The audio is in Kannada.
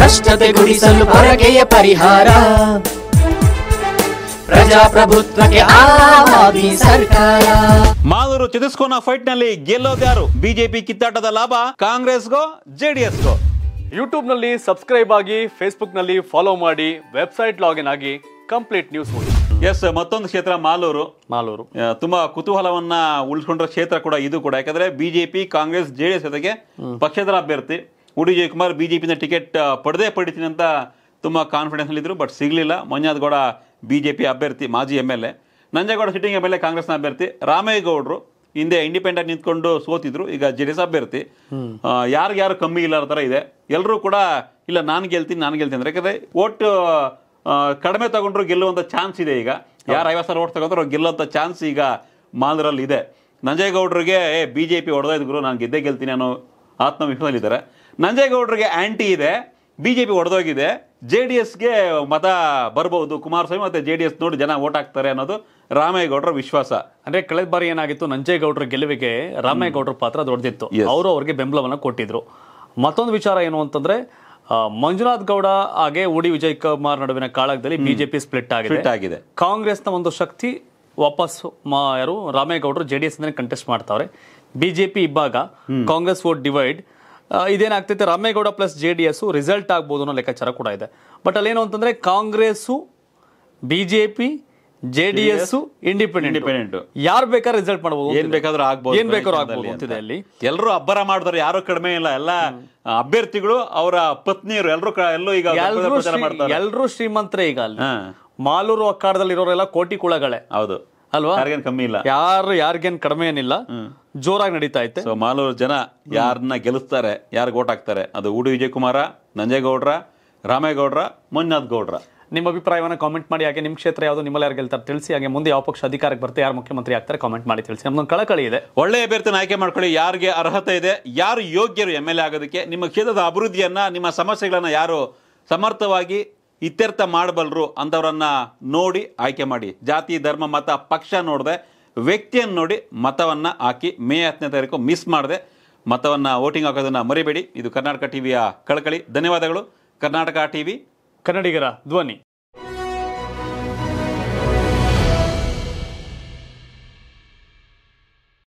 ಭ್ರಷ್ಟತೆ ಗುಡಿಸಲು ಪರಕೆಯ ಪರಿಹಾರ ಪ್ರಜಾಪ್ರಭುತ್ವಕ್ಕೆ ಸರ್ಕಾರ ಮಾಲೂರು ಚಿದಿಸ್ಕೋನ ಫೈಟ್ ನಲ್ಲಿ ಗೆಲ್ಲೋದ್ಯಾರು ಬಿಜೆಪಿ ಕಿತ್ತಾಟದ ಲಾಭ ಕಾಂಗ್ರೆಸ್ಗೋ ಯೂಟ್ಯೂಬ್ ನಲ್ಲಿ ಸಬ್ಸ್ಕ್ರೈಬ್ ಆಗಿ ಫೇಸ್ಬುಕ್ ನಲ್ಲಿ ಫಾಲೋ ಮಾಡಿ ವೆಬ್ಸೈಟ್ ಲಾಗಿನ್ ಆಗಿ ಕಂಪ್ಲೀಟ್ ನ್ಯೂಸ್ ನೋಡಿ ಎಸ್ ಮತ್ತೊಂದು ಕ್ಷೇತ್ರ ಮಾಲೂರು ಮಾಲೂರು ತುಂಬಾ ಕುತೂಹಲವನ್ನ ಉಳಿಸ್ಕೊಂಡ್ರ ಕ್ಷೇತ್ರ ಕೂಡ ಇದು ಕೂಡ ಯಾಕಂದ್ರೆ ಬಿಜೆಪಿ ಕಾಂಗ್ರೆಸ್ ಜೆಡಿಎಸ್ ಜೊತೆಗೆ ಪಕ್ಷೇತರ ಅಭ್ಯರ್ಥಿ ಉಡಿ ಕುಮಾರ್ ಬಿ ಜೆ ಪಿಯಿಂದ ಟಿಕೆಟ್ ಪಡೆದೇ ಪಡಿತೀನಿ ಅಂತ ತುಂಬ ಕಾನ್ಫಿಡೆನ್ಸ್ನಲ್ಲಿದ್ದರು ಬಟ್ ಸಿಗಲಿಲ್ಲ ಮಂಜನಾಥಗೌಡ ಬಿ ಜೆ ಪಿ ಅಭ್ಯರ್ಥಿ ಮಾಜಿ M L A Nanjegowda sitting M L A ಕಾಂಗ್ರೆಸ್ನ ಅಭ್ಯರ್ಥಿ ರಾಮೇಗೌಡರು ಹಿಂದೆ ಇಂಡಿಪೆಂಡೆಂಟ್ ನಿಂತ್ಕೊಂಡು ಸೋತಿದ್ರು ಈಗ ಜೆ ಡಿ ಎಸ್ ಅಭ್ಯರ್ಥಿ ಯಾರಿಗ್ಯಾರು ಕಮ್ಮಿ ಇಲ್ಲ ಥರ ಇದೆ ಎಲ್ಲರೂ ಕೂಡ ಇಲ್ಲ ನಾನು ಗೆಲ್ತೀನಿ ನಾನು ಗೆಲ್ತೀನಿ ಅಂದರೆ ಯಾಕಂದರೆ ಓಟ್ ಕಡಿಮೆ ತಗೊಂಡ್ರು ಗೆಲ್ಲುವಂಥ ಚಾನ್ಸ್ ಇದೆ ಈಗ ಯಾರು ಐವತ್ತು ಸಾವಿರ ಓಟ್ ತಗೊಂಡ್ರು ಗೆಲ್ಲುವಂಥ ಚಾನ್ಸ್ ಈಗ ಮಾಲ್ದರಲ್ಲಿ ಇದೆ ನಂಜೇಗೌಡರಿಗೆ ಏ ಬಿ ಜೆ ಪಿ ಗುರು ನಾನು ಗೆದ್ದೇ ಗೆಲ್ತೀನಿ ಅನ್ನೋ ಆತ್ಮವಿಫಲಿದ್ದಾರೆ ನಂಜೇಗೌಡರಿಗೆ ಆ್ಯಂಟಿ ಇದೆ ಬಿ ಜೆ ಪಿ ಒಡೆದೋಗಿದೆ ಜೆ ಡಿ ಎಸ್ಗೆ ಮತ ಬರ್ಬೋದು ಕುಮಾರಸ್ವಾಮಿ ಮತ್ತು ಜೆ ಡಿ ಎಸ್ ನೋಡಿ ಜನ ಓಟ್ ಹಾಕ್ತಾರೆ ಅನ್ನೋದು ರಾಮೇಗೌಡರ ವಿಶ್ವಾಸ ಅಂದ್ರೆ ಕಳೆದ ಬಾರಿ ಏನಾಗಿತ್ತು ನಂಜೇಗೌಡರ ಗೆಲುವಿಗೆ ರಾಮೇಗೌಡರ ಪಾತ್ರ ದೊಡ್ಡದಿತ್ತು ಅವರು ಅವ್ರಿಗೆ ಬೆಂಬಲವನ್ನು ಕೊಟ್ಟಿದ್ರು ಮತ್ತೊಂದು ವಿಚಾರ ಏನು ಅಂತಂದ್ರೆ ಮಂಜುನಾಥ್ ಗೌಡ ಹಾಗೆ ಉಡಿ ವಿಜಯ್ ಕುಮಾರ್ ನಡುವಿನ ಕಾಳಗದಲ್ಲಿ ಬಿಜೆಪಿ ಸ್ಪ್ಲಿಟ್ ಆಗಿದೆ ಕಾಂಗ್ರೆಸ್ನ ಒಂದು ಶಕ್ತಿ ವಾಪಸ್ ಯಾರು ರಾಮೇಗೌಡರು ಜೆ ಡಿ ಎಸ್ ಕಂಟೆಸ್ಟ್ ಮಾಡ್ತಾವ್ರೆ ಬಿಜೆಪಿ ಇಬ್ಬಾಗ ಕಾಂಗ್ರೆಸ್ ವೋಟ್ ಡಿವೈಡ್ ಇದೇನಾಗ್ತೈತೆ Ramegowda plus J D S result ಆಗ್ಬೋದು ಅನ್ನೋ ಲೆಕ್ಕಾಚಾರ ಕೂಡ ಇದೆ ಬಟ್ ಅಲ್ಲೇನು ಅಂತಂದ್ರೆ Congress BJP J D S independent independent ಯಾರು ಬೇಕಾದ್ರೆ ರಿಸಲ್ಟ್ ಮಾಡಬಹುದು ಏನ್ ಬೇಕಾದ್ರೂ ಆಗ್ಬಹುದು ಏನ್ ಬೇಕಾದ್ರೂ ಅಲ್ಲಿ ಎಲ್ಲರೂ ಅಬ್ಬರ ಮಾಡಿದ್ರೆ ಯಾರು ಕಡಿಮೆ ಇಲ್ಲ ಎಲ್ಲ ಅಭ್ಯರ್ಥಿಗಳು ಅವರ ಪತ್ನಿಯರು ಎಲ್ಲರೂ ಎಲ್ಲೂ ಈಗ ಎಲ್ಲರೂ ಶ್ರೀಮಂತರೇ ಈಗ ಅಲ್ಲಿ ಮಾಲೂರು ಅಕ್ಕಾಡದಲ್ಲಿ ಇರೋರೆಲ್ಲ ಕೋಟಿ ಕುಳಗಳೇ ಹೌದು ಅಲ್ವಾ ಯಾರಿಗೇನು ಕಮ್ಮಿ ಇಲ್ಲ ಯಾರು ಯಾರಿಗೇನು ಕಡಿಮೆ ಏನಿಲ್ಲ ಜೋರಾಗಿ ನಡೀತಾ ಇತ್ತು ಮಾಲೂರು ಜನ ಯಾರನ್ನ ಗೆಲ್ಲಿಸ್ತಾರೆ ಯಾರು ಓಟ್ ಹಾಕ್ತಾರೆ ಅದು ಉಡಿ ವಿಜಯಕುಮಾರ ನಂಜೇಗೌಡ್ರ ರಾಮೇಗೌಡ್ರ ಮಂಜುನಾಥ್ ಗೌಡ್ರ ನಿಮ್ಮ ಅಭಿಪ್ರಾಯವನ್ನು ಕಾಮೆಂಟ್ ಮಾಡಿ ಹಾಗೆ ನಿಮ್ಮ ಕ್ಷೇತ್ರ ಯಾವುದು ನಿಮ್ಮಲ್ಲಿ ಯಾರು ಗೆಲ್ತಾರೆ ತಿಳಿಸಿ ಹಾಗೆ ಮುಂದೆ ಯಾವ ಪಕ್ಷ ಅಧಿಕಾರಕ್ಕೆ ಬರ್ತಾರೆ ಯಾರು ಮುಖ್ಯಮಂತ್ರಿ ಆಗ್ತಾರೆ ಕಾಮೆಂಟ್ ಮಾಡಿ ತಿಳಿಸಿ ನಮ್ಮ ಕಳಕಳಿ ಇದೆ ಒಳ್ಳೆ ಅಭ್ಯರ್ಥಿನ ಆಯ್ಕೆ ಮಾಡ್ಕೊಳ್ಳಿ ಯಾರಿಗೆ ಅರ್ಹತೆ ಇದೆ ಯಾರು ಯೋಗ್ಯರು ಎಮ್ ಎಲ್ ಎ ಆಗೋದಕ್ಕೆ ನಿಮ್ಮ ಕ್ಷೇತ್ರದ ಅಭಿವೃದ್ಧಿಯನ್ನು ನಿಮ್ಮ ಸಮಸ್ಯೆಗಳನ್ನು ಯಾರು ಸಮರ್ಥವಾಗಿ ಇತ್ಯರ್ಥ ಮಾಡಬಲ್ಲರು ಅಂಥವರನ್ನು ನೋಡಿ ಆಯ್ಕೆ ಮಾಡಿ ಜಾತಿ ಧರ್ಮ ಮತ ಪಕ್ಷ ನೋಡಿದೆ ವ್ಯಕ್ತಿಯನ್ನು ನೋಡಿ ಮತವನ್ನು ಹಾಕಿ ಮೇ ಹತ್ತನೇ ತಾರೀಕು ಮಿಸ್ ಮಾಡಿದೆ ಮತವನ್ನು ವೋಟಿಂಗ್ ಹಾಕೋದನ್ನು ಮರಿಬೇಡಿ ಇದು ಕರ್ನಾಟಕ ಟಿವಿಯ ಕಳಕಳಿ ಧನ್ಯವಾದಗಳು ಕರ್ನಾಟಕ ಟಿವಿ ಕನ್ನಡಿಗರ ಧ್ವನಿ